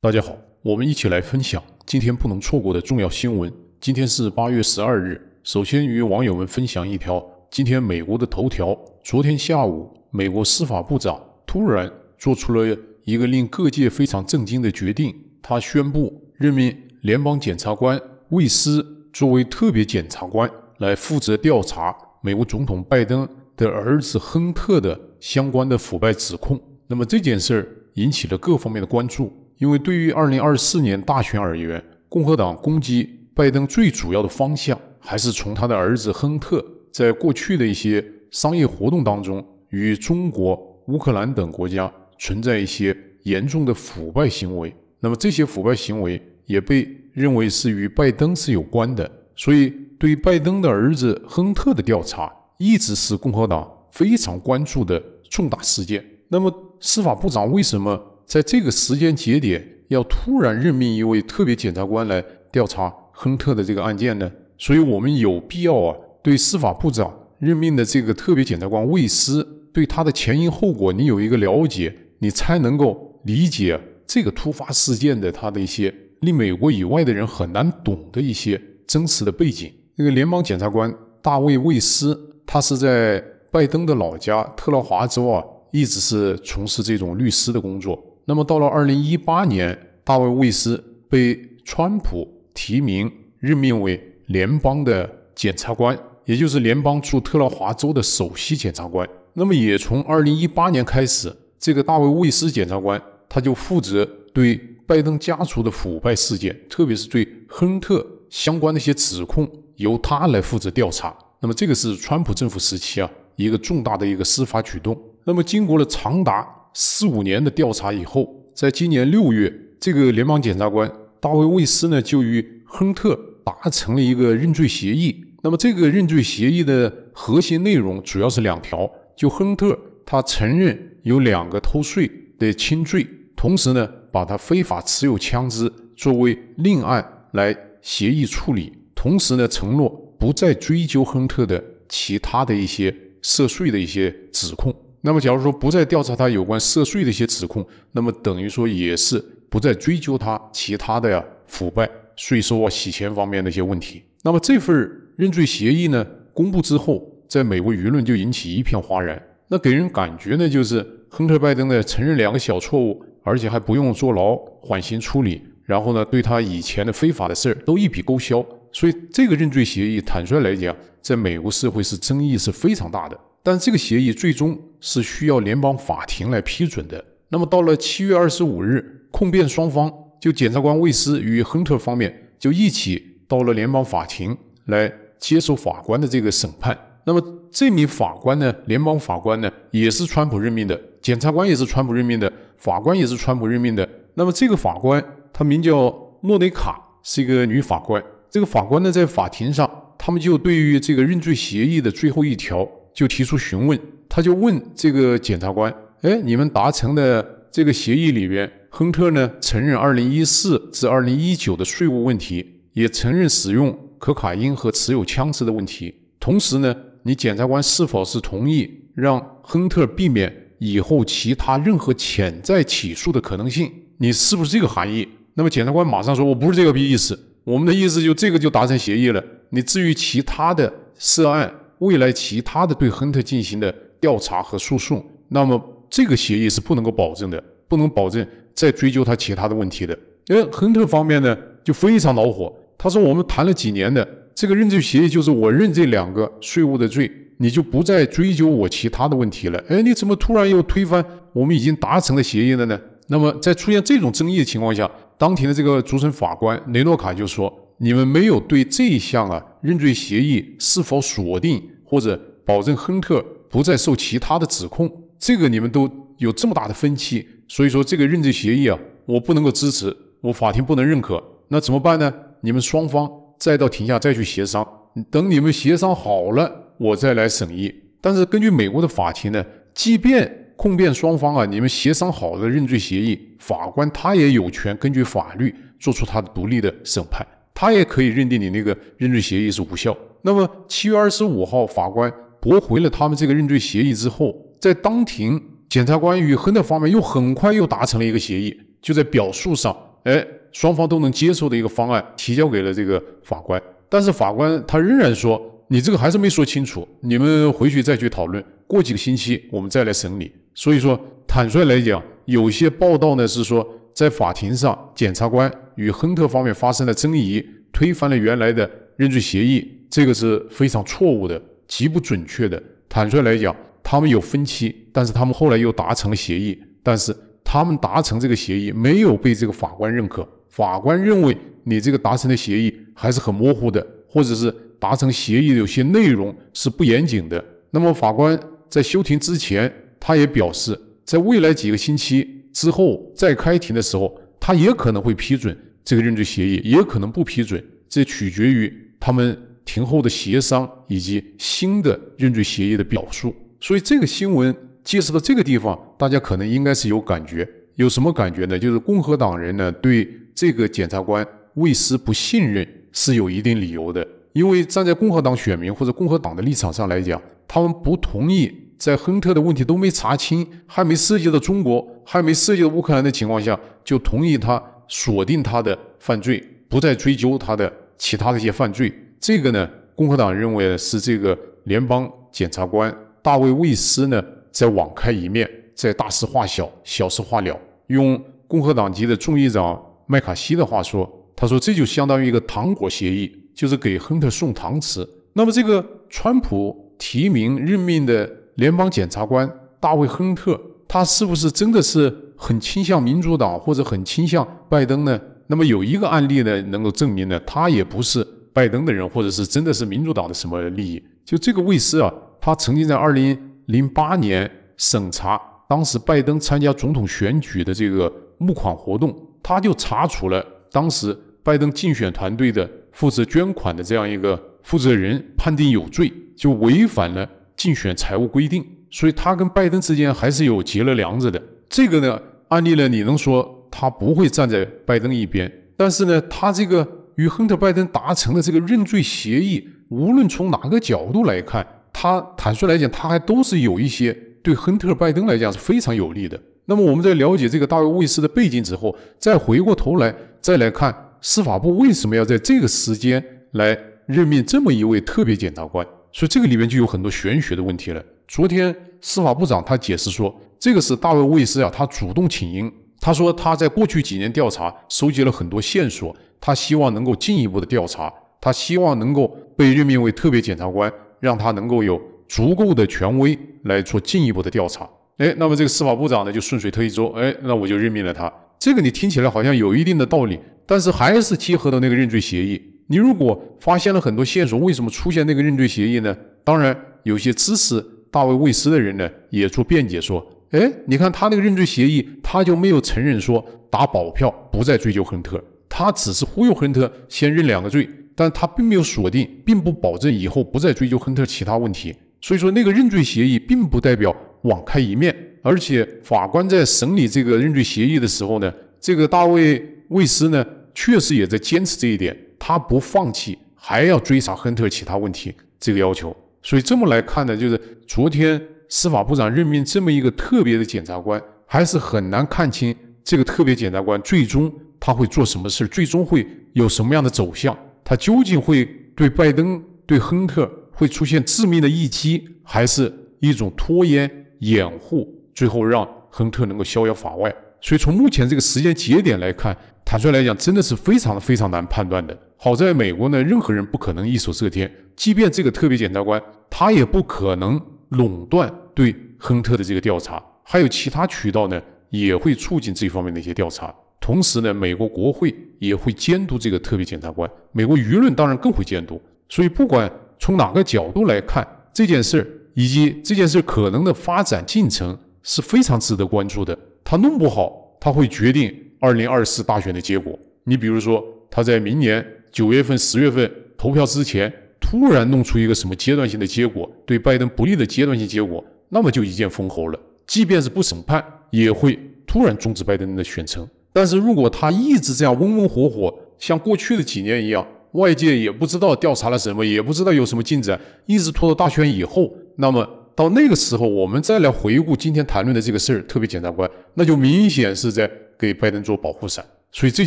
大家好，我们一起来分享今天不能错过的重要新闻。今天是八月十二日。首先与网友们分享一条今天美国的头条。昨天下午，美国司法部长突然做出了一个令各界非常震惊的决定，他宣布任命联邦检察官魏斯作为特别检察官，来负责调查美国总统拜登的儿子亨特的相关的腐败指控。那么这件事儿引起了各方面的关注。因为对于二零二四年大选而言，共和党攻击拜登最主要的方向还是从他的儿子亨特在过去的一些商业活动当中，与中国、乌克兰等国家存在一些严重的腐败行为。那么这些腐败行为也被认为是与拜登是有关的。所以对拜登的儿子亨特的调查一直是共和党非常关注的重大事件。那么司法部长为什么？在这个时间节点，要突然任命一位特别检察官来调查亨特的这个案件呢？所以我们有必要啊，对司法部长任命的这个特别检察官魏斯，对他的前因后果，你有一个了解，你才能够理解这个突发事件的他的一些令美国以外的人很难懂的一些真实的背景。那个联邦检察官大卫魏斯，他是在拜登的老家特拉华州啊，一直是从事这种律师的工作。那么到了二零一八年，大卫·魏斯被川普提名任命为联邦的检察官，也就是联邦驻特拉华州的首席检察官。那么也从二零一八年开始，这个大卫·魏斯检察官他就负责对拜登家族的腐败事件，特别是对亨特相关的一些指控由他来负责调查。那么这个是川普政府时期啊一个重大的一个司法举动。那么经过了长达。四五年的调查以后，在今年六月，这个联邦检察官大卫·卫斯呢就与亨特达成了一个认罪协议。那么，这个认罪协议的核心内容主要是两条：就亨特他承认有两个偷税的轻罪，同时呢把他非法持有枪支作为另案来协议处理，同时呢承诺不再追究亨特的其他的一些涉税的一些指控。那么，假如说不再调查他有关涉税的一些指控，那么等于说也是不再追究他其他的呀，腐败、税收啊、洗钱方面的一些问题。那么这份认罪协议呢，公布之后，在美国舆论就引起一片哗然。那给人感觉呢，就是亨特·拜登呢承认两个小错误，而且还不用坐牢、缓刑处理，然后呢对他以前的非法的事儿都一笔勾销。所以这个认罪协议，坦率来讲，在美国社会是争议是非常大的。但这个协议最终是需要联邦法庭来批准的。那么到了七月二十五日，控辩双方就检察官魏斯与亨特方面就一起到了联邦法庭来接受法官的这个审判。那么这名法官呢，联邦法官呢，也是川普任命的，检察官也是川普任命的，法官也是川普任命的。那么这个法官她名叫诺内卡，是一个女法官。这个法官呢，在法庭上，他们就对于这个认罪协议的最后一条。就提出询问，他就问这个检察官：“哎，你们达成的这个协议里边，亨特呢承认二零一四至二零一九的税务问题，也承认使用可卡因和持有枪支的问题。同时呢，你检察官是否是同意让亨特避免以后其他任何潜在起诉的可能性？你是不是这个含义？”那么检察官马上说：“我不是这个意思，我们的意思就这个就达成协议了。你至于其他的涉案。”未来其他的对亨特进行的调查和诉讼，那么这个协议是不能够保证的，不能保证再追究他其他的问题的。因为亨特方面呢就非常恼火，他说我们谈了几年的这个认罪协议，就是我认这两个税务的罪，你就不再追究我其他的问题了。哎，你怎么突然又推翻我们已经达成了协议了呢？那么在出现这种争议的情况下，当庭的这个主审法官雷诺卡就说。你们没有对这一项啊，认罪协议是否锁定或者保证亨特不再受其他的指控，这个你们都有这么大的分歧，所以说这个认罪协议啊，我不能够支持，我法庭不能认可，那怎么办呢？你们双方再到庭下再去协商，等你们协商好了，我再来审议。但是根据美国的法庭呢，即便控辩双方啊，你们协商好的认罪协议，法官他也有权根据法律做出他的独立的审判。他也可以认定你那个认罪协议是无效。那么七月二十五号，法官驳回了他们这个认罪协议之后，在当庭，检察官与亨特方面又很快又达成了一个协议，就在表述上，哎，双方都能接受的一个方案，提交给了这个法官。但是法官他仍然说，你这个还是没说清楚，你们回去再去讨论，过几个星期我们再来审理。所以说，坦率来讲，有些报道呢是说。在法庭上，检察官与亨特方面发生了争议，推翻了原来的认罪协议。这个是非常错误的，极不准确的。坦率来讲，他们有分歧，但是他们后来又达成了协议。但是他们达成这个协议没有被这个法官认可。法官认为你这个达成的协议还是很模糊的，或者是达成协议的有些内容是不严谨的。那么法官在休庭之前，他也表示，在未来几个星期。之后再开庭的时候，他也可能会批准这个认罪协议，也可能不批准，这取决于他们庭后的协商以及新的认罪协议的表述。所以这个新闻揭示到这个地方，大家可能应该是有感觉，有什么感觉呢？就是共和党人呢对这个检察官为师不信任是有一定理由的，因为站在共和党选民或者共和党的立场上来讲，他们不同意。在亨特的问题都没查清，还没涉及到中国，还没涉及到乌克兰的情况下，就同意他锁定他的犯罪，不再追究他的其他的一些犯罪。这个呢，共和党认为是这个联邦检察官大卫·卫斯呢，在网开一面，在大事化小，小事化了。用共和党籍的众议长麦卡锡的话说，他说这就相当于一个糖果协议，就是给亨特送糖吃。那么这个川普提名任命的。联邦检察官大卫·亨特，他是不是真的是很倾向民主党或者很倾向拜登呢？那么有一个案例呢，能够证明呢，他也不是拜登的人，或者是真的是民主党的什么利益。就这个卫斯啊，他曾经在二零零八年审查当时拜登参加总统选举的这个募款活动，他就查处了当时拜登竞选团队的负责捐款的这样一个负责人，判定有罪，就违反了。竞选财务规定，所以他跟拜登之间还是有结了梁子的。这个呢，案例呢，你能说他不会站在拜登一边？但是呢，他这个与亨特·拜登达成的这个认罪协议，无论从哪个角度来看，他坦率来讲，他还都是有一些对亨特·拜登来讲是非常有利的。那么我们在了解这个大卫·卫斯的背景之后，再回过头来再来看司法部为什么要在这个时间来任命这么一位特别检察官。所以这个里面就有很多玄学的问题了。昨天司法部长他解释说，这个是大卫·卫斯啊，他主动请缨。他说他在过去几年调查收集了很多线索，他希望能够进一步的调查，他希望能够被任命为特别检察官，让他能够有足够的权威来做进一步的调查。哎，那么这个司法部长呢就顺水推舟，哎，那我就任命了他。这个你听起来好像有一定的道理，但是还是贴合到那个认罪协议。你如果发现了很多线索，为什么出现那个认罪协议呢？当然，有些支持大卫·卫斯的人呢，也做辩解说：“哎，你看他那个认罪协议，他就没有承认说打保票不再追究亨特，他只是忽悠亨特先认两个罪，但他并没有锁定，并不保证以后不再追究亨特其他问题。所以说，那个认罪协议并不代表网开一面。而且，法官在审理这个认罪协议的时候呢，这个大卫·卫斯呢，确实也在坚持这一点。”他不放弃，还要追查亨特其他问题这个要求，所以这么来看呢，就是昨天司法部长任命这么一个特别的检察官，还是很难看清这个特别检察官最终他会做什么事，最终会有什么样的走向？他究竟会对拜登、对亨特会出现致命的一击，还是一种拖延掩护，最后让亨特能够逍遥法外？所以从目前这个时间节点来看，坦率来讲，真的是非常的非常难判断的。好在美国呢，任何人不可能一手遮天，即便这个特别检察官，他也不可能垄断对亨特的这个调查，还有其他渠道呢，也会促进这方面的一些调查。同时呢，美国国会也会监督这个特别检察官，美国舆论当然更会监督。所以，不管从哪个角度来看这件事儿，以及这件事儿可能的发展进程，是非常值得关注的。他弄不好，他会决定二零二四大选的结果。你比如说，他在明年。九月份、十月份投票之前，突然弄出一个什么阶段性的结果，对拜登不利的阶段性结果，那么就一剑封喉了。即便是不审判，也会突然终止拜登的选程。但是如果他一直这样温温火火，像过去的几年一样，外界也不知道调查了什么，也不知道有什么进展，一直拖到大选以后，那么到那个时候，我们再来回顾今天谈论的这个事儿，特别检察官，那就明显是在给拜登做保护伞。所以这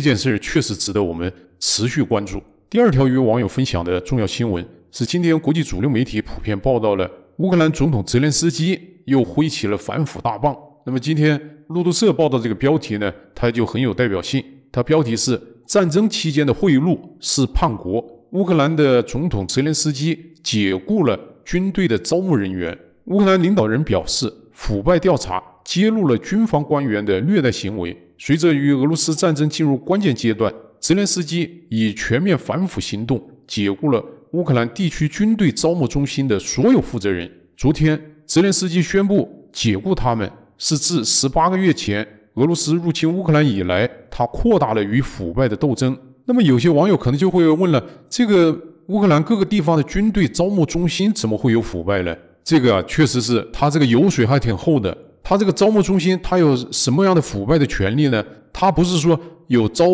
件事儿确实值得我们持续关注。第二条与网友分享的重要新闻是，今天国际主流媒体普遍报道了乌克兰总统泽连斯基又挥起了反腐大棒。那么今天路透社报道这个标题呢，它就很有代表性。它标题是“战争期间的贿赂是叛国”。乌克兰的总统泽连斯基解雇了军队的招募人员。乌克兰领导人表示，腐败调查揭露了军方官员的虐待行为。随着与俄罗斯战争进入关键阶段，泽连斯基以全面反腐行动解雇了乌克兰地区军队招募中心的所有负责人。昨天，泽连斯基宣布解雇他们，是自十八个月前俄罗斯入侵乌克兰以来，他扩大了与腐败的斗争。那么，有些网友可能就会问了：这个乌克兰各个地方的军队招募中心怎么会有腐败呢？这个确实是他这个油水还挺厚的。他这个招募中心，他有什么样的腐败的权利呢？他不是说有招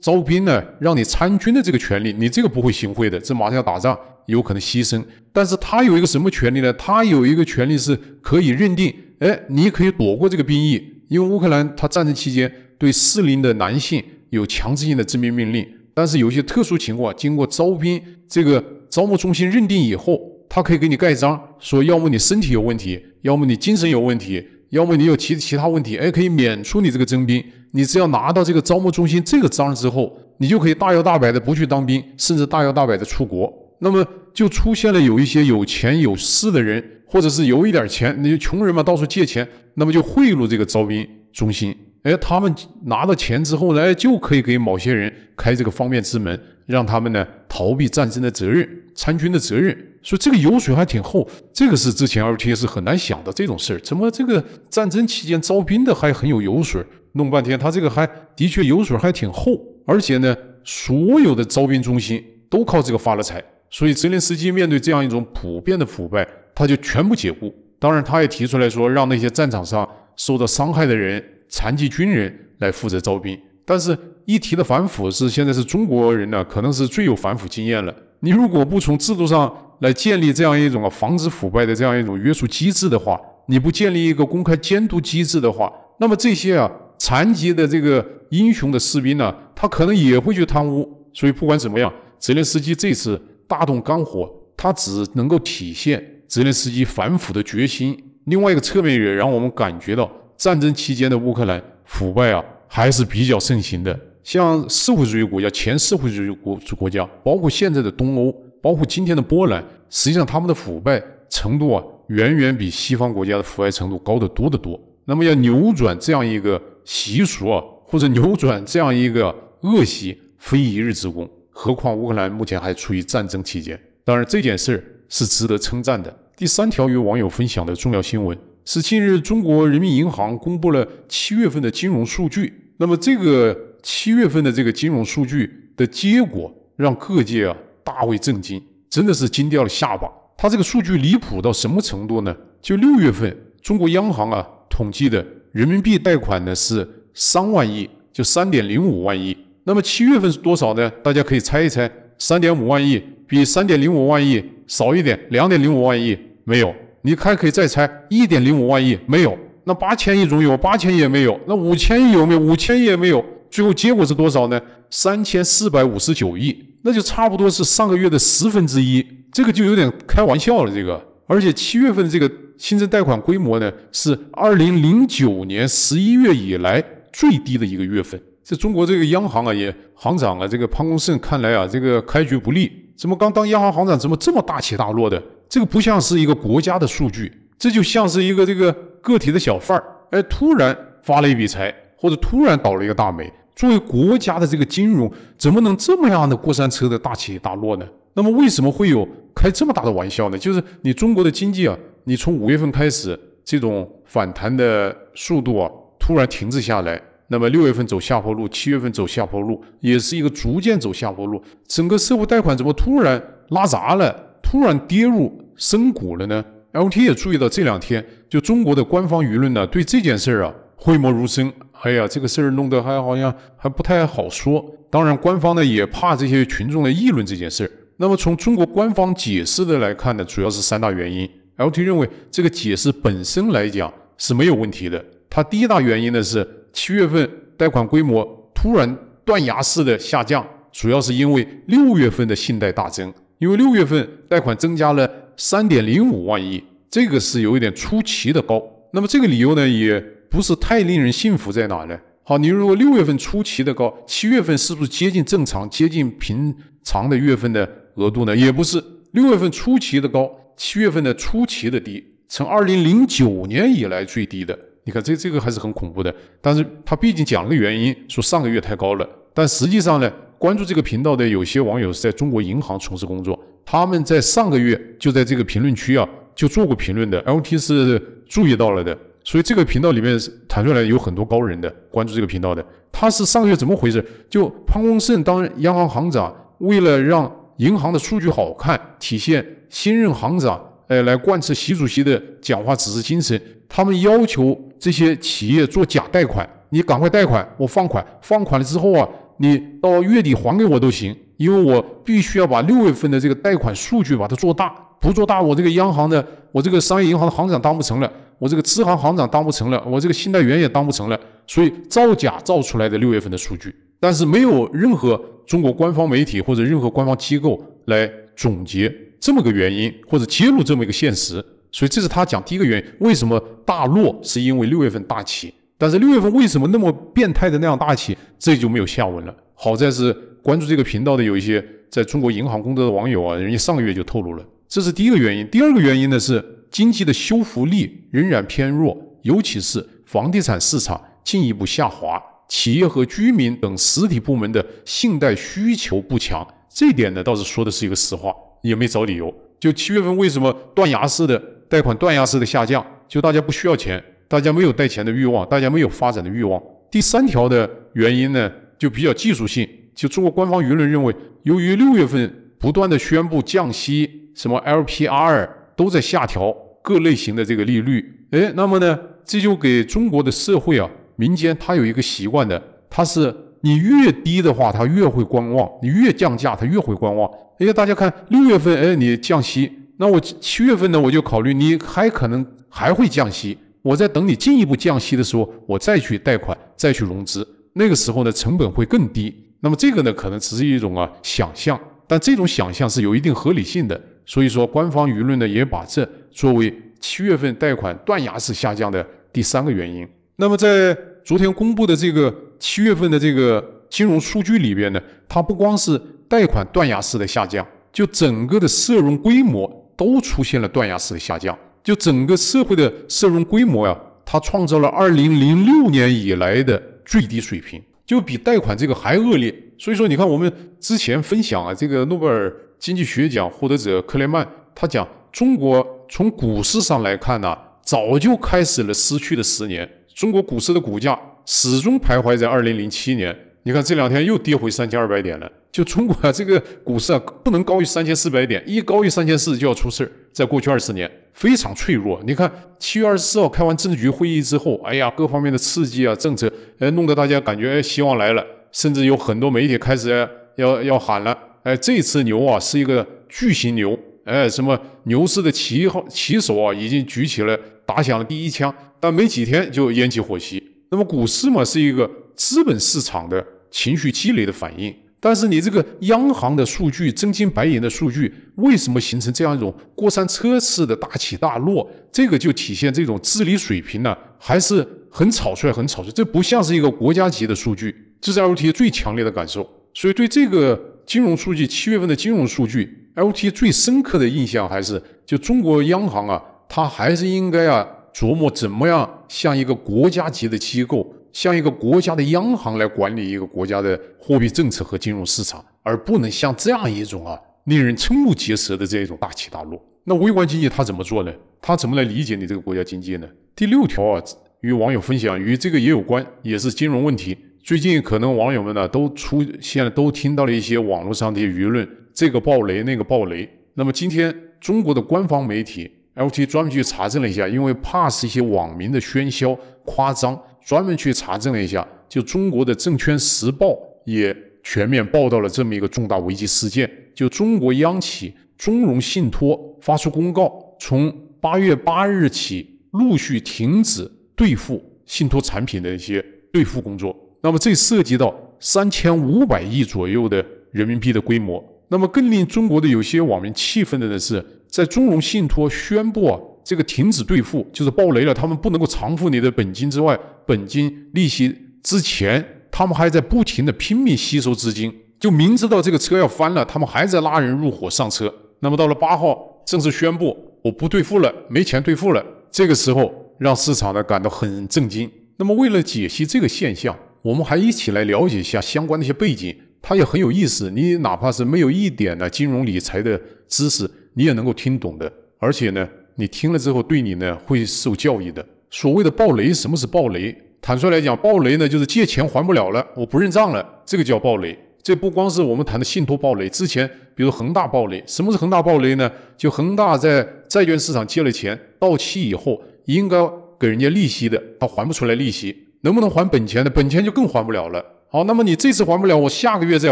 招兵呢，让你参军的这个权利，你这个不会行贿的，这马上要打仗，有可能牺牲。但是他有一个什么权利呢？他有一个权利是可以认定，哎，你可以躲过这个兵役，因为乌克兰他战争期间对适龄的男性有强制性的征兵命令，但是有些特殊情况，经过招兵这个招募中心认定以后，他可以给你盖章，说要么你身体有问题，要么你精神有问题。要么你有其其他问题，哎，可以免除你这个征兵。你只要拿到这个招募中心这个章之后，你就可以大摇大摆的不去当兵，甚至大摇大摆的出国。那么就出现了有一些有钱有势的人，或者是有一点钱，那些穷人嘛，到处借钱，那么就贿赂这个招兵中心。哎，他们拿到钱之后呢，哎，就可以给某些人开这个方便之门，让他们呢逃避战争的责任、参军的责任。说这个油水还挺厚，这个是之前奥切是很难想的这种事儿。怎么这个战争期间招兵的还很有油水？弄半天他这个还的确油水还挺厚，而且呢，所有的招兵中心都靠这个发了财。所以泽连斯基面对这样一种普遍的腐败，他就全部解雇。当然，他也提出来说，让那些战场上受到伤害的人、残疾军人来负责招兵。但是，一提的反腐是现在是中国人呢，可能是最有反腐经验了。你如果不从制度上来建立这样一种防止腐败的这样一种约束机制的话，你不建立一个公开监督机制的话，那么这些啊残疾的这个英雄的士兵呢，他可能也会去贪污。所以不管怎么样，泽连斯基这次大动肝火，他只能够体现泽连斯基反腐的决心。另外一个侧面也让我们感觉到，战争期间的乌克兰腐败啊还是比较盛行的。像社会主义国家、前社会主义国国家，包括现在的东欧，包括今天的波兰，实际上他们的腐败程度啊，远远比西方国家的腐败程度高得多得多。那么要扭转这样一个习俗啊，或者扭转这样一个恶习，非一日之功。何况乌克兰目前还处于战争期间。当然，这件事儿是值得称赞的。第三条与网友分享的重要新闻是，近日中国人民银行公布了七月份的金融数据。那么这个。七月份的这个金融数据的结果让各界啊大为震惊，真的是惊掉了下巴。它这个数据离谱到什么程度呢？就六月份中国央行啊统计的人民币贷款呢是三万亿，就三点零五万亿。那么七月份是多少呢？大家可以猜一猜，三点五万亿比三点零五万亿少一点，两点零五万亿没有。你还可以再猜，一点零五万亿没有。那八千亿总有，八千亿也没有。那五千亿有没有？五千亿也没有。最后结果是多少呢？三千四百五十九亿，那就差不多是上个月的十分之一。这个就有点开玩笑了。这个，而且七月份的这个新增贷款规模呢，是二零零九年十一月以来最低的一个月份。这中国这个央行啊，也行长啊，这个潘功胜看来啊，这个开局不利。怎么刚当央行行长，怎么这么大起大落的？这个不像是一个国家的数据，这就像是一个这个个体的小贩儿，哎，突然发了一笔财，或者突然倒了一个大霉。作为国家的这个金融，怎么能这么样的过山车的大起大落呢？那么为什么会有开这么大的玩笑呢？就是你中国的经济啊，你从五月份开始这种反弹的速度啊，突然停滞下来，那么六月份走下坡路，七月份走下坡路，也是一个逐渐走下坡路。整个社会贷款怎么突然拉闸了，突然跌入深谷了呢？L T 也注意到这两天，就中国的官方舆论呢，对这件事儿啊讳莫如深。哎呀，这个事儿弄得还好像还不太好说。当然，官方呢也怕这些群众来议论这件事儿。那么，从中国官方解释的来看呢，主要是三大原因。LT 认为这个解释本身来讲是没有问题的。它第一大原因呢是七月份贷款规模突然断崖式的下降，主要是因为六月份的信贷大增，因为六月份贷款增加了三点零五万亿，这个是有一点出奇的高。那么这个理由呢也。不是太令人信服，在哪呢？好，你如果六月份初期的高，七月份是不是接近正常、接近平常的月份的额度呢？也不是，六月份初期的高，七月份的初期的低，成二零零九年以来最低的。你看，这这个还是很恐怖的。但是他毕竟讲了个原因，说上个月太高了。但实际上呢，关注这个频道的有些网友是在中国银行从事工作，他们在上个月就在这个评论区啊就做过评论的，LT 是注意到了的。所以这个频道里面坦率来，有很多高人的关注这个频道的。他是上个月怎么回事？就潘功胜当央行行长，为了让银行的数据好看，体现新任行长，呃，来贯彻习主席的讲话指示精神，他们要求这些企业做假贷款。你赶快贷款，我放款，放款了之后啊，你到月底还给我都行，因为我必须要把六月份的这个贷款数据把它做大，不做大我这个央行的，我这个商业银行的行长当不成了。我这个支行行长当不成了，我这个信贷员也当不成了，所以造假造出来的六月份的数据，但是没有任何中国官方媒体或者任何官方机构来总结这么个原因，或者揭露这么一个现实，所以这是他讲第一个原因，为什么大落是因为六月份大起，但是六月份为什么那么变态的那样大起，这就没有下文了。好在是关注这个频道的有一些在中国银行工作的网友啊，人家上个月就透露了，这是第一个原因，第二个原因呢是。经济的修复力仍然偏弱，尤其是房地产市场进一步下滑，企业和居民等实体部门的信贷需求不强。这点呢，倒是说的是一个实话，也没找理由。就七月份为什么断崖式的贷款断崖式的下降，就大家不需要钱，大家没有贷钱的欲望，大家没有发展的欲望。第三条的原因呢，就比较技术性。就中国官方舆论认为，由于六月份不断的宣布降息，什么 LPR。都在下调各类型的这个利率，哎，那么呢，这就给中国的社会啊，民间它有一个习惯的，它是你越低的话，它越会观望，你越降价，它越会观望。哎，大家看六月份，哎，你降息，那我七月份呢，我就考虑你还可能还会降息，我在等你进一步降息的时候，我再去贷款，再去融资，那个时候呢，成本会更低。那么这个呢，可能只是一种啊想象，但这种想象是有一定合理性的。所以说，官方舆论呢也把这作为七月份贷款断崖式下降的第三个原因。那么，在昨天公布的这个七月份的这个金融数据里边呢，它不光是贷款断崖式的下降，就整个的社融规模都出现了断崖式的下降。就整个社会的社融规模呀，它创造了二零零六年以来的最低水平，就比贷款这个还恶劣。所以说，你看我们之前分享啊，这个诺贝尔。经济学奖获得者克雷曼他讲，中国从股市上来看呢，早就开始了失去的十年。中国股市的股价始终徘徊在二零零七年，你看这两天又跌回三千二百点了。就中国啊，这个股市啊，不能高于三千四百点，一高于三千四就要出事儿。在过去二十年非常脆弱。你看七月二十四号开完政治局会议之后，哎呀，各方面的刺激啊政策，哎，弄得大家感觉希望来了，甚至有很多媒体开始要要喊了。哎，这次牛啊是一个巨型牛，哎，什么牛市的旗号旗手啊，已经举起了，打响了第一枪，但没几天就烟起火熄。那么股市嘛，是一个资本市场的情绪积累的反应，但是你这个央行的数据，真金白银的数据，为什么形成这样一种过山车式的大起大落？这个就体现这种治理水平呢，还是很草率，很草率，这不像是一个国家级的数据，这是 L T 最强烈的感受。所以对这个。金融数据，七月份的金融数据，LT 最深刻的印象还是就中国央行啊，它还是应该啊琢磨怎么样像一个国家级的机构，像一个国家的央行来管理一个国家的货币政策和金融市场，而不能像这样一种啊令人瞠目结舌的这种大起大落。那微观经济它怎么做呢？它怎么来理解你这个国家经济呢？第六条啊，与网友分享，与这个也有关，也是金融问题。最近可能网友们呢都出现了，都听到了一些网络上的一些舆论，这个爆雷那个爆雷。那么今天中国的官方媒体 LT 专门去查证了一下，因为怕是一些网民的喧嚣夸张，专门去查证了一下。就中国的《证券时报》也全面报道了这么一个重大危机事件。就中国央企中融信托发出公告，从八月八日起陆续停止兑付信托产品的一些兑付工作。那么这涉及到三千五百亿左右的人民币的规模。那么更令中国的有些网民气愤的呢是，在中融信托宣布啊、这个停止兑付，就是爆雷了，他们不能够偿付你的本金之外，本金利息之前，他们还在不停的拼命吸收资金，就明知道这个车要翻了，他们还在拉人入伙上车。那么到了八号正式宣布我不兑付了，没钱兑付了，这个时候让市场呢感到很震惊。那么为了解析这个现象。我们还一起来了解一下相关的一些背景，它也很有意思。你哪怕是没有一点的金融理财的知识，你也能够听懂的。而且呢，你听了之后对你呢会受教育的。所谓的暴雷，什么是暴雷？坦率来讲，暴雷呢就是借钱还不了了，我不认账了，这个叫暴雷。这不光是我们谈的信托暴雷，之前比如恒大暴雷，什么是恒大暴雷呢？就恒大在债券市场借了钱，到期以后应该给人家利息的，他还不出来利息。能不能还本钱呢？本钱就更还不了了。好，那么你这次还不了，我下个月再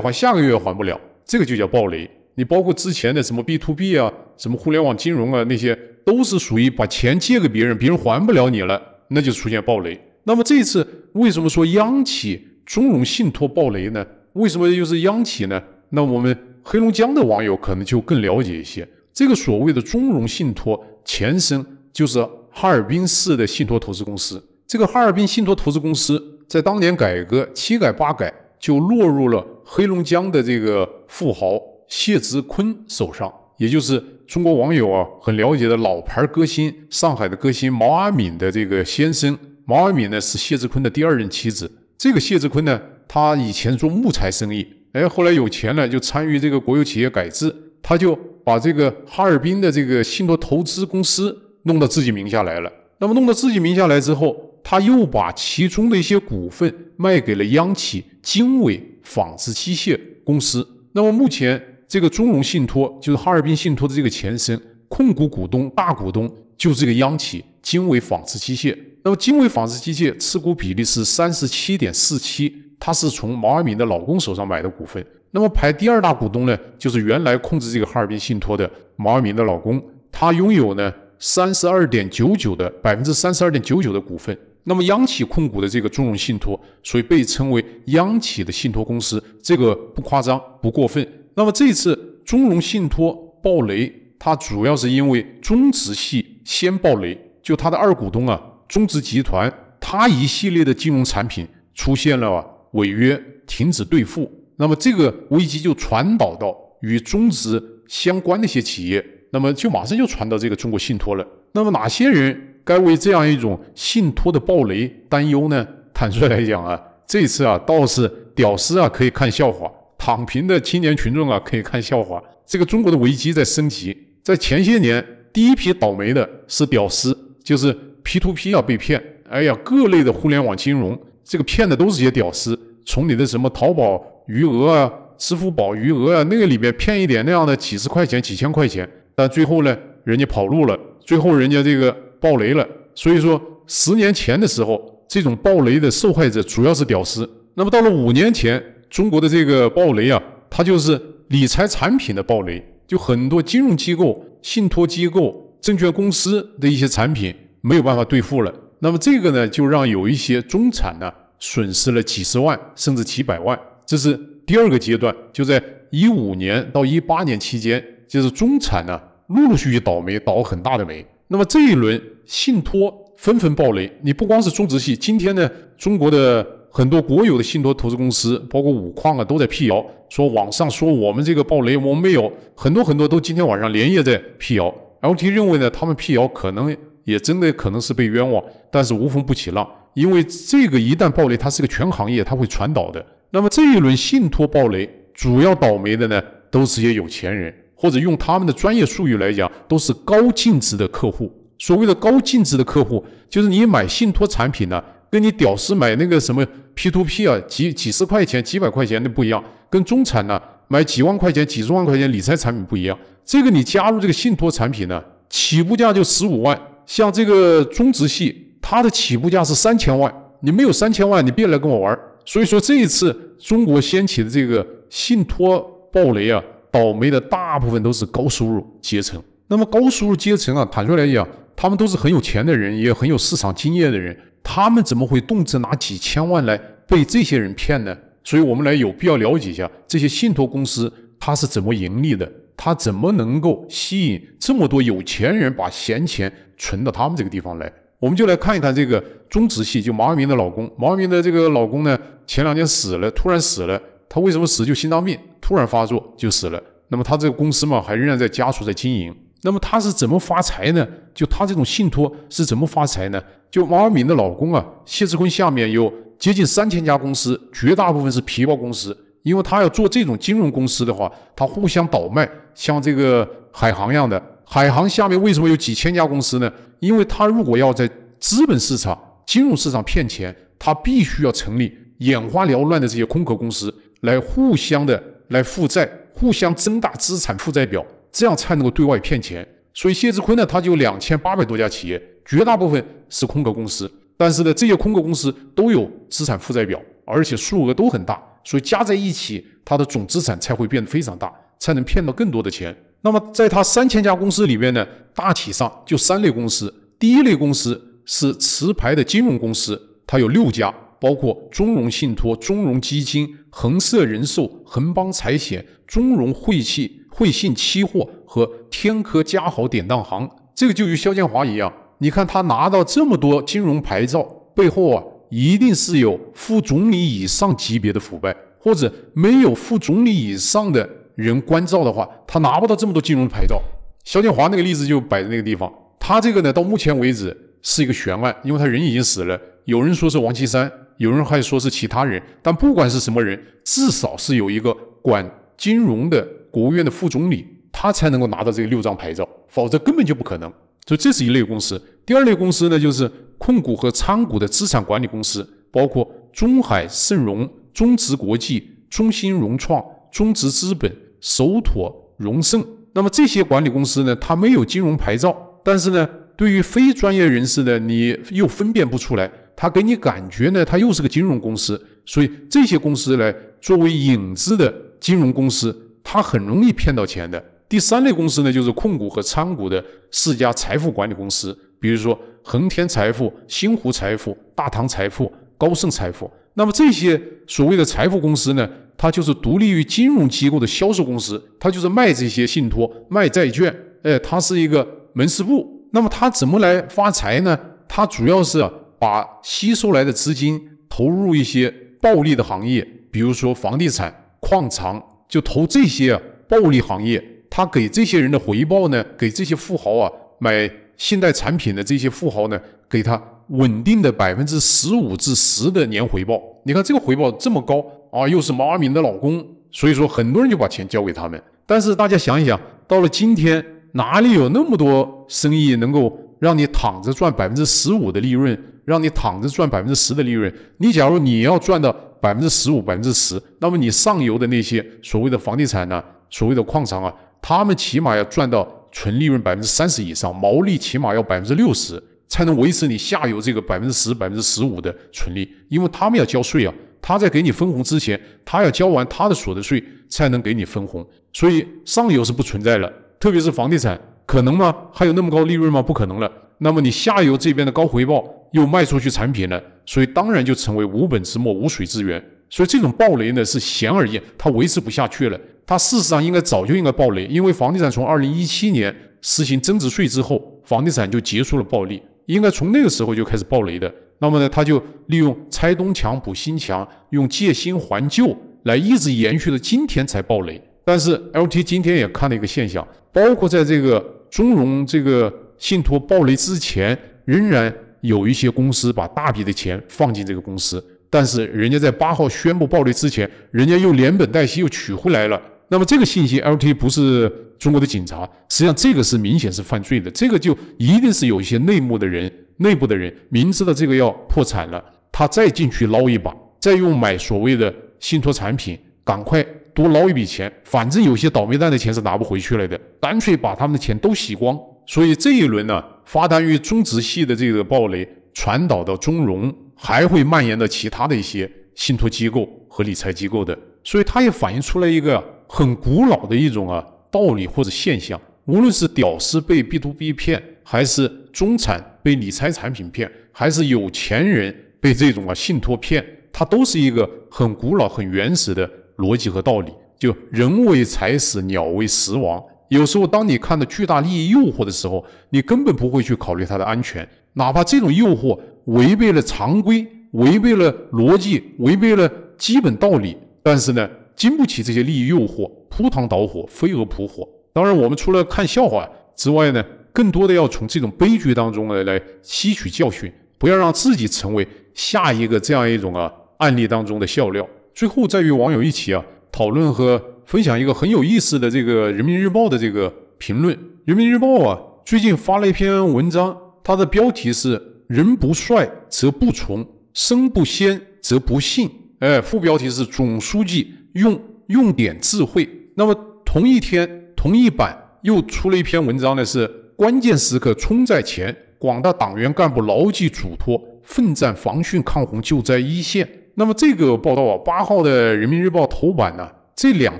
还，下个月还不了，这个就叫暴雷。你包括之前的什么 B to B 啊，什么互联网金融啊，那些都是属于把钱借给别人，别人还不了你了，那就出现暴雷。那么这次为什么说央企中融信托暴雷呢？为什么又是央企呢？那我们黑龙江的网友可能就更了解一些。这个所谓的中融信托前身就是哈尔滨市的信托投资公司。这个哈尔滨信托投资公司在当年改革七改八改，就落入了黑龙江的这个富豪谢志坤手上，也就是中国网友啊很了解的老牌歌星，上海的歌星毛阿敏的这个先生。毛阿敏呢是谢志坤的第二任妻子。这个谢志坤呢，他以前做木材生意，哎，后来有钱了就参与这个国有企业改制，他就把这个哈尔滨的这个信托投资公司弄到自己名下来了。那么弄到自己名下来之后。他又把其中的一些股份卖给了央企经纬纺织机械公司。那么目前这个中融信托就是哈尔滨信托的这个前身，控股股东、大股东就是这个央企经纬纺织机械。那么经纬纺织机械持股比例是三十七点四七，它是从毛阿敏的老公手上买的股份。那么排第二大股东呢，就是原来控制这个哈尔滨信托的毛阿敏的老公，他拥有呢三十二点九九的百分之三十二点九九的股份。那么央企控股的这个中融信托，所以被称为央企的信托公司，这个不夸张不过分。那么这次中融信托暴雷，它主要是因为中植系先暴雷，就它的二股东啊，中植集团，它一系列的金融产品出现了违约、停止兑付，那么这个危机就传导到与中植相关的一些企业。那么就马上就传到这个中国信托了。那么哪些人该为这样一种信托的暴雷担忧呢？坦率来讲啊，这次啊倒是屌丝啊可以看笑话，躺平的青年群众啊可以看笑话。这个中国的危机在升级，在前些年第一批倒霉的是屌丝，就是 P to P 啊被骗，哎呀，各类的互联网金融这个骗的都是些屌丝，从你的什么淘宝余额啊、支付宝余额啊那个里面骗一点那样的几十块钱、几千块钱。但最后呢，人家跑路了，最后人家这个爆雷了。所以说，十年前的时候，这种爆雷的受害者主要是屌丝。那么到了五年前，中国的这个爆雷啊，它就是理财产品的爆雷，就很多金融机构、信托机构、证券公司的一些产品没有办法兑付了。那么这个呢，就让有一些中产呢损失了几十万，甚至几百万。这是第二个阶段，就在一五年到一八年期间。就是中产呢，陆陆续续倒霉，倒很大的霉。那么这一轮信托纷纷暴雷，你不光是中植系，今天呢，中国的很多国有的信托投资公司，包括五矿啊，都在辟谣，说网上说我们这个暴雷，我们没有。很多很多都今天晚上连夜在辟谣。L.T. 认为呢，他们辟谣可能也真的可能是被冤枉，但是无风不起浪，因为这个一旦暴雷，它是个全行业，它会传导的。那么这一轮信托暴雷，主要倒霉的呢，都是些有钱人。或者用他们的专业术语来讲，都是高净值的客户。所谓的高净值的客户，就是你买信托产品呢，跟你屌丝买那个什么 P to P 啊，几几十块钱、几百块钱的不一样，跟中产呢买几万块钱、几十万块钱理财产品不一样。这个你加入这个信托产品呢，起步价就十五万。像这个中植系，它的起步价是三千万。你没有三千万，你别来跟我玩。所以说，这一次中国掀起的这个信托暴雷啊。倒霉的大部分都是高收入阶层。那么高收入阶层啊，坦率来讲，他们都是很有钱的人，也很有市场经验的人。他们怎么会动辄拿几千万来被这些人骗呢？所以，我们来有必要了解一下这些信托公司它是怎么盈利的，它怎么能够吸引这么多有钱人把闲钱存到他们这个地方来？我们就来看一看这个中植系，就毛阿敏的老公。毛阿敏的这个老公呢，前两天死了，突然死了。他为什么死就心脏病突然发作就死了？那么他这个公司嘛，还仍然在家属在经营。那么他是怎么发财呢？就他这种信托是怎么发财呢？就王阿敏的老公啊，谢志坤下面有接近三千家公司，绝大部分是皮包公司。因为他要做这种金融公司的话，他互相倒卖，像这个海航一样的。海航下面为什么有几千家公司呢？因为他如果要在资本市场、金融市场骗钱，他必须要成立眼花缭乱的这些空壳公司。来互相的来负债，互相增大资产负债表，这样才能够对外骗钱。所以谢志坤呢，他就两千八百多家企业，绝大部分是空壳公司。但是呢，这些空壳公司都有资产负债表，而且数额都很大，所以加在一起，它的总资产才会变得非常大，才能骗到更多的钱。那么在他三千家公司里面呢，大体上就三类公司：第一类公司是持牌的金融公司，它有六家。包括中融信托、中融基金、恒寿人寿、恒邦财险、中融汇气、汇信期货和天科嘉好典当行。这个就与肖建华一样，你看他拿到这么多金融牌照，背后啊，一定是有副总理以上级别的腐败，或者没有副总理以上的人关照的话，他拿不到这么多金融牌照。肖建华那个例子就摆在那个地方，他这个呢，到目前为止。是一个悬案，因为他人已经死了。有人说是王岐山，有人还说是其他人。但不管是什么人，至少是有一个管金融的国务院的副总理，他才能够拿到这个六张牌照，否则根本就不可能。所以，这是一类公司。第二类公司呢，就是控股和参股的资产管理公司，包括中海盛融、中植国际、中新融创、中植资本、首拓荣盛。那么这些管理公司呢，它没有金融牌照，但是呢？对于非专业人士呢，你又分辨不出来，他给你感觉呢，他又是个金融公司，所以这些公司呢，作为影子的金融公司，它很容易骗到钱的。第三类公司呢，就是控股和参股的四家财富管理公司，比如说恒天财富、星湖财富、大唐财富、高盛财富。那么这些所谓的财富公司呢，它就是独立于金融机构的销售公司，它就是卖这些信托、卖债券，哎，它是一个门市部。那么他怎么来发财呢？他主要是把吸收来的资金投入一些暴利的行业，比如说房地产、矿藏，就投这些暴利行业。他给这些人的回报呢，给这些富豪啊买信贷产品的这些富豪呢，给他稳定的百分之十五至十的年回报。你看这个回报这么高啊，又是毛阿敏的老公，所以说很多人就把钱交给他们。但是大家想一想，到了今天。哪里有那么多生意能够让你躺着赚百分之十五的利润，让你躺着赚百分之十的利润？你假如你要赚到百分之十五、百分之十，那么你上游的那些所谓的房地产呢，所谓的矿场啊，他们起码要赚到纯利润百分之三十以上，毛利起码要百分之六十，才能维持你下游这个百分之十、百分之十五的纯利，因为他们要交税啊，他在给你分红之前，他要交完他的所得税，才能给你分红，所以上游是不存在了。特别是房地产，可能吗？还有那么高利润吗？不可能了。那么你下游这边的高回报又卖出去产品了，所以当然就成为无本之木、无水之源。所以这种暴雷呢是显而易见，它维持不下去了。它事实上应该早就应该暴雷，因为房地产从二零一七年实行增值税之后，房地产就结束了暴利，应该从那个时候就开始暴雷的。那么呢，他就利用拆东墙补新墙，用借新还旧来一直延续到今天才暴雷。但是 LT 今天也看了一个现象，包括在这个中融这个信托暴雷之前，仍然有一些公司把大笔的钱放进这个公司，但是人家在八号宣布暴雷之前，人家又连本带息又取回来了。那么这个信息，LT 不是中国的警察，实际上这个是明显是犯罪的，这个就一定是有一些内幕的人，内部的人明知道这个要破产了，他再进去捞一把，再用买所谓的信托产品，赶快。多捞一笔钱，反正有些倒霉蛋的钱是拿不回去了的，干脆把他们的钱都洗光。所以这一轮呢，发单于中植系的这个暴雷传导到中融，还会蔓延到其他的一些信托机构和理财机构的。所以它也反映出来一个很古老的一种啊道理或者现象。无论是屌丝被 B to B 骗，还是中产被理财产品骗，还是有钱人被这种啊信托骗，它都是一个很古老、很原始的。逻辑和道理，就人为财死，鸟为食亡。有时候，当你看到巨大利益诱惑的时候，你根本不会去考虑它的安全，哪怕这种诱惑违背了常规、违背了逻辑、违背了基本道理。但是呢，经不起这些利益诱惑，赴汤蹈火，飞蛾扑火。当然，我们除了看笑话之外呢，更多的要从这种悲剧当中来来吸取教训，不要让自己成为下一个这样一种啊案例当中的笑料。最后再与网友一起啊讨论和分享一个很有意思的这个《人民日报》的这个评论，《人民日报》啊最近发了一篇文章，它的标题是“人不帅则不从，生不先则不信”。哎，副标题是“总书记用用点智慧”。那么同一天、同一版又出了一篇文章呢，是“关键时刻冲在前，广大党员干部牢记嘱托，奋战防汛抗洪救灾一线”。那么这个报道啊，八号的《人民日报》头版呢，这两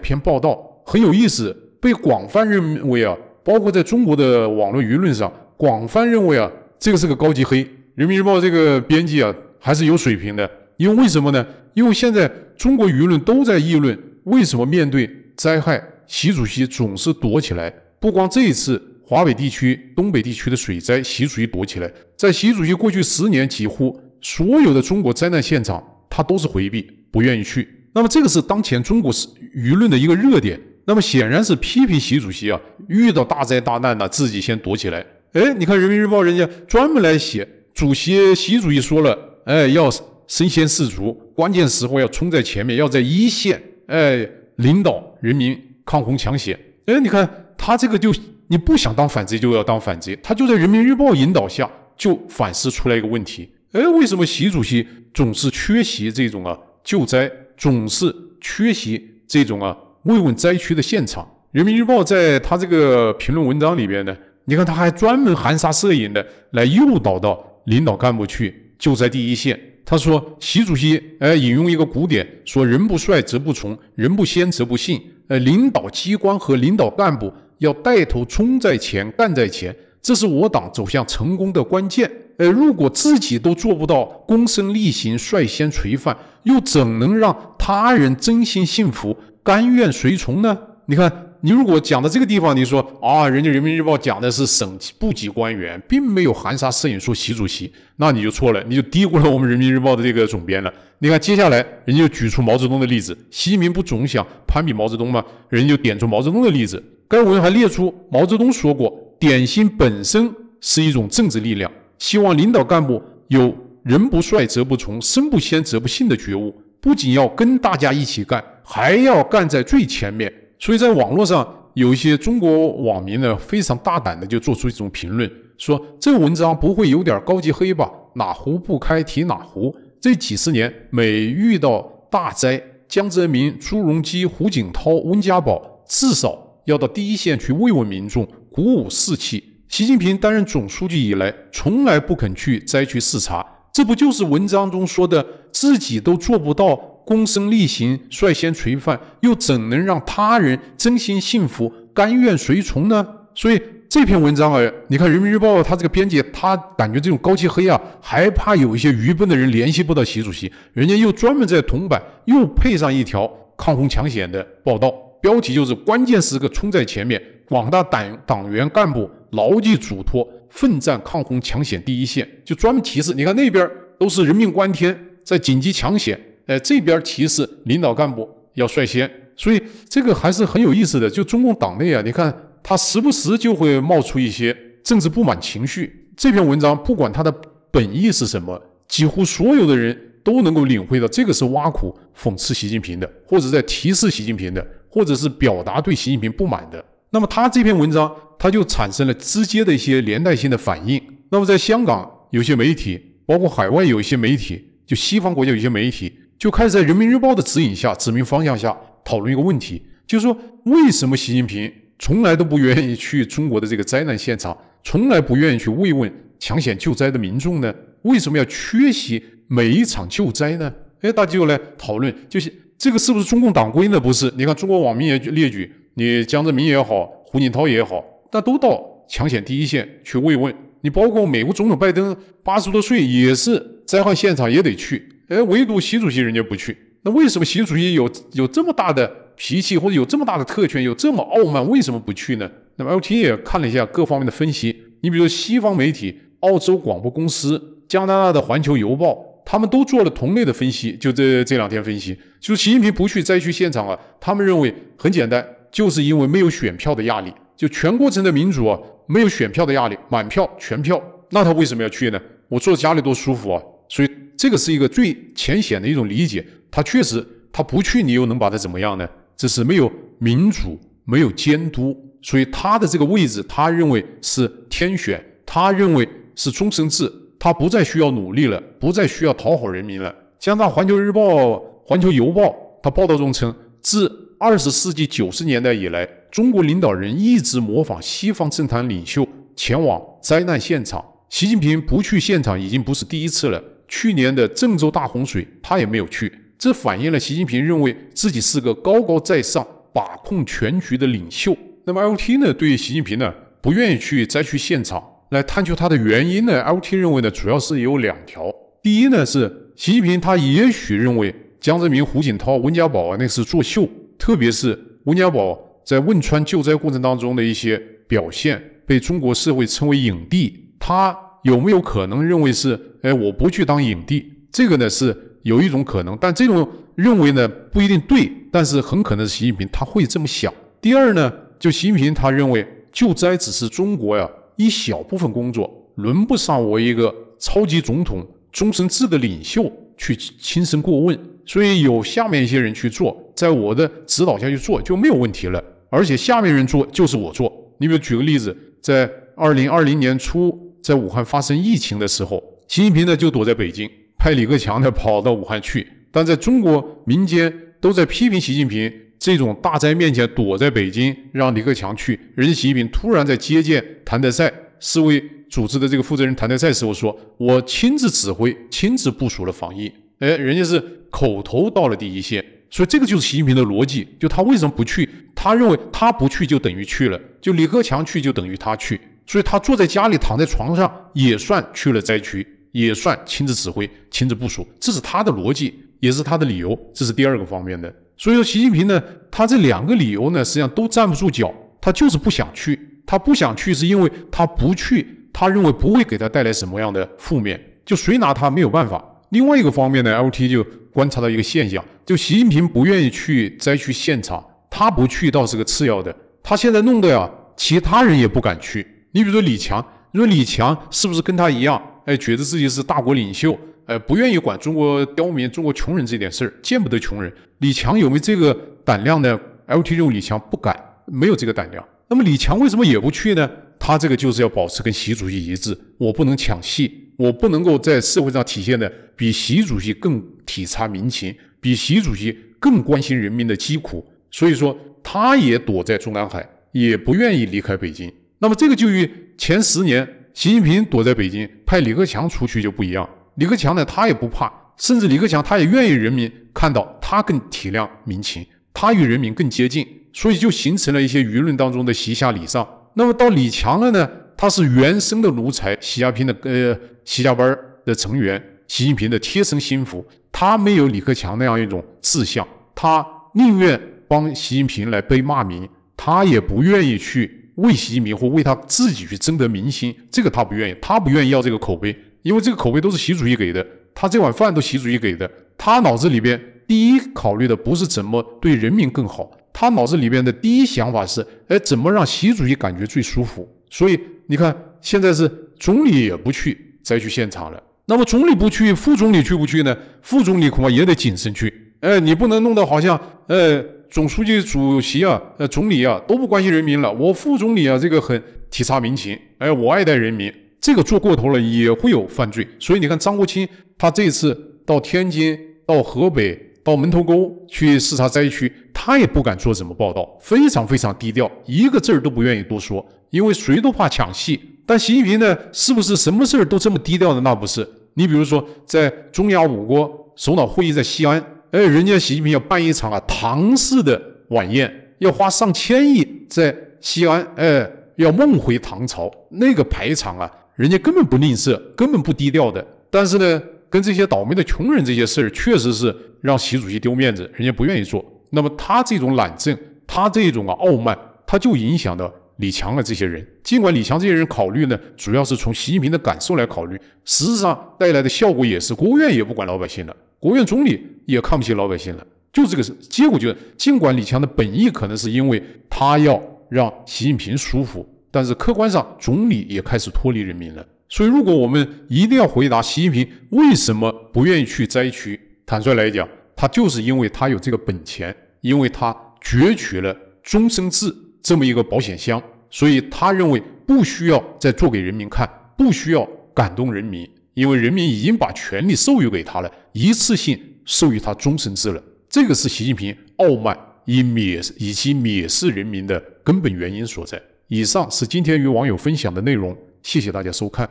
篇报道很有意思，被广泛认为啊，包括在中国的网络舆论上广泛认为啊，这个是个高级黑。《人民日报》这个编辑啊，还是有水平的，因为为什么呢？因为现在中国舆论都在议论，为什么面对灾害，习主席总是躲起来？不光这一次华北地区、东北地区的水灾，习主席躲起来，在习主席过去十年几乎所有的中国灾难现场。他都是回避，不愿意去。那么这个是当前中国是舆论的一个热点。那么显然是批评习主席啊，遇到大灾大难呢，自己先躲起来。哎，你看人民日报人家专门来写，主席习主席说了，哎，要身先士卒，关键时候要冲在前面，要在一线，哎，领导人民抗洪抢险。哎，你看他这个就你不想当反贼就要当反贼，他就在人民日报引导下就反思出来一个问题。哎，为什么习主席总是缺席这种啊救灾，总是缺席这种啊慰问灾区的现场？人民日报在他这个评论文章里边呢，你看他还专门含沙射影的来诱导到领导干部去救灾第一线。他说，习主席哎引用一个古典说：“人不帅则不从，人不先则不信。”呃，领导机关和领导干部要带头冲在前、干在前，这是我党走向成功的关键。呃，如果自己都做不到躬身力行、率先垂范，又怎能让他人真心信服、甘愿随从呢？你看，你如果讲到这个地方，你说啊，人家人民日报讲的是省部级官员，并没有含沙射影说习主席，那你就错了，你就低估了我们人民日报的这个总编了。你看，接下来人家就举出毛泽东的例子，习近平不总想攀比毛泽东吗？人家就点出毛泽东的例子。该文还列出毛泽东说过：“点心本身是一种政治力量。”希望领导干部有“人不帅则不从，身不先则不信”的觉悟，不仅要跟大家一起干，还要干在最前面。所以在网络上，有一些中国网民呢非常大胆的就做出一种评论，说这文章不会有点高级黑吧？哪壶不开提哪壶？这几十年每遇到大灾，江泽民、朱镕基、胡锦涛、温家宝至少要到第一线去慰问民众，鼓舞士气。习近平担任总书记以来，从来不肯去灾区视察，这不就是文章中说的自己都做不到躬身力行、率先垂范，又怎能让他人真心信服、甘愿随从呢？所以这篇文章啊，你看《人民日报》他这个编辑，他感觉这种高级黑啊，还怕有一些愚笨的人联系不到习主席，人家又专门在铜版又配上一条抗洪抢险的报道，标题就是“关键时刻冲在前面，广大党党员干部”。牢记嘱托，奋战抗洪抢险第一线，就专门提示你看那边都是人命关天，在紧急抢险。哎，这边提示领导干部要率先，所以这个还是很有意思的。就中共党内啊，你看他时不时就会冒出一些政治不满情绪。这篇文章不管他的本意是什么，几乎所有的人都能够领会到，这个是挖苦、讽刺习近平的，或者在提示习近平的，或者是表达对习近平不满的。那么他这篇文章。他就产生了直接的一些连带性的反应。那么，在香港有些媒体，包括海外有一些媒体，就西方国家有些媒体，就开始在《人民日报》的指引下、指明方向下讨论一个问题，就是说，为什么习近平从来都不愿意去中国的这个灾难现场，从来不愿意去慰问抢险救灾的民众呢？为什么要缺席每一场救灾呢？哎，大家又来讨论，就是这个是不是中共党规呢？不是，你看中国网民也列举，你江泽民也好，胡锦涛也好。那都到抢险第一线去慰问，你包括美国总统拜登八十多岁也是灾害现场也得去，哎，唯独习主席人家不去。那为什么习主席有有这么大的脾气，或者有这么大的特权，有这么傲慢，为什么不去呢？那么，L T 也看了一下各方面的分析，你比如说西方媒体、澳洲广播公司、加拿大的环球邮报，他们都做了同类的分析，就这这两天分析，就是习近平不去灾区现场啊，他们认为很简单，就是因为没有选票的压力。就全过程的民主啊，没有选票的压力，满票全票，那他为什么要去呢？我坐在家里多舒服啊！所以这个是一个最浅显的一种理解。他确实，他不去，你又能把他怎么样呢？这是没有民主，没有监督，所以他的这个位置，他认为是天选，他认为是终身制，他不再需要努力了，不再需要讨好人民了。加拿大《环球日报》《环球邮报》他报道中称，自二十世纪九十年代以来。中国领导人一直模仿西方政坛领袖前往灾难现场。习近平不去现场已经不是第一次了。去年的郑州大洪水，他也没有去。这反映了习近平认为自己是个高高在上、把控全局的领袖。那么，L.T. 呢？对习近平呢，不愿意去灾区现场来探究他的原因呢？L.T. 认为呢，主要是有两条。第一呢，是习近平他也许认为江泽民、胡锦涛、温家宝啊，那是作秀，特别是温家宝。在汶川救灾过程当中的一些表现，被中国社会称为影帝。他有没有可能认为是，哎，我不去当影帝？这个呢是有一种可能，但这种认为呢不一定对。但是很可能是习近平他会这么想。第二呢，就习近平他认为救灾只是中国呀一小部分工作，轮不上我一个超级总统、终身制的领袖去亲身过问，所以有下面一些人去做，在我的指导下去做就没有问题了。而且下面人做就是我做，你比如举个例子，在二零二零年初，在武汉发生疫情的时候，习近平呢就躲在北京，派李克强呢跑到武汉去。但在中国民间都在批评习近平这种大灾面前躲在北京，让李克强去。人家习近平突然在接见谭德塞世卫组织的这个负责人谭德赛时候说：“我亲自指挥，亲自部署了防疫。”哎，人家是口头到了第一线。所以这个就是习近平的逻辑，就他为什么不去？他认为他不去就等于去了，就李克强去就等于他去，所以他坐在家里躺在床上也算去了灾区，也算亲自指挥、亲自部署，这是他的逻辑，也是他的理由，这是第二个方面的。所以说习近平呢，他这两个理由呢，实际上都站不住脚，他就是不想去，他不想去是因为他不去，他认为不会给他带来什么样的负面，就谁拿他没有办法。另外一个方面呢，L T 就。观察到一个现象，就习近平不愿意去灾区现场，他不去倒是个次要的，他现在弄的呀，其他人也不敢去。你比如说李强，你说李强是不是跟他一样？哎，觉得自己是大国领袖，哎，不愿意管中国刁民、中国穷人这点事儿，见不得穷人。李强有没有这个胆量呢？L T 六，李强不敢，没有这个胆量。那么李强为什么也不去呢？他这个就是要保持跟习主席一致，我不能抢戏，我不能够在社会上体现的比习主席更。体察民情，比习主席更关心人民的疾苦，所以说他也躲在中南海，也不愿意离开北京。那么这个就与前十年习近平躲在北京，派李克强出去就不一样。李克强呢，他也不怕，甚至李克强他也愿意人民看到他更体谅民情，他与人民更接近，所以就形成了一些舆论当中的“习下礼上”。那么到李强了呢？他是原生的奴才，习家平的呃，习家班的成员，习近平的贴身心腹。他没有李克强那样一种志向，他宁愿帮习近平来背骂名，他也不愿意去为习近平或为他自己去争得民心。这个他不愿意，他不愿意要这个口碑，因为这个口碑都是习主席给的，他这碗饭都习主席给的。他脑子里边第一考虑的不是怎么对人民更好，他脑子里边的第一想法是：哎，怎么让习主席感觉最舒服？所以你看，现在是总理也不去灾区现场了。那么总理不去，副总理去不去呢？副总理恐怕也得谨慎去。哎，你不能弄得好像，呃，总书记、主席啊，呃，总理啊都不关心人民了。我副总理啊，这个很体察民情，哎，我爱戴人民。这个做过头了，也会有犯罪。所以你看，张国清他这次到天津、到河北、到门头沟去视察灾区，他也不敢做什么报道，非常非常低调，一个字儿都不愿意多说。因为谁都怕抢戏，但习近平呢，是不是什么事儿都这么低调的？那不是。你比如说，在中亚五国首脑会议在西安，哎，人家习近平要办一场啊唐式的晚宴，要花上千亿在西安，哎，要梦回唐朝，那个排场啊，人家根本不吝啬，根本不低调的。但是呢，跟这些倒霉的穷人这些事儿，确实是让习主席丢面子，人家不愿意做。那么他这种懒政，他这种啊傲慢，他就影响到李强啊，这些人，尽管李强这些人考虑呢，主要是从习近平的感受来考虑，实质上带来的效果也是，国务院也不管老百姓了，国务院总理也看不起老百姓了，就这个事。结果就是，尽管李强的本意可能是因为他要让习近平舒服，但是客观上总理也开始脱离人民了。所以，如果我们一定要回答习近平为什么不愿意去灾区，坦率来讲，他就是因为他有这个本钱，因为他攫取了终身制。这么一个保险箱，所以他认为不需要再做给人民看，不需要感动人民，因为人民已经把权力授予给他了，一次性授予他终身制了。这个是习近平傲慢以蔑以及蔑视人民的根本原因所在。以上是今天与网友分享的内容，谢谢大家收看。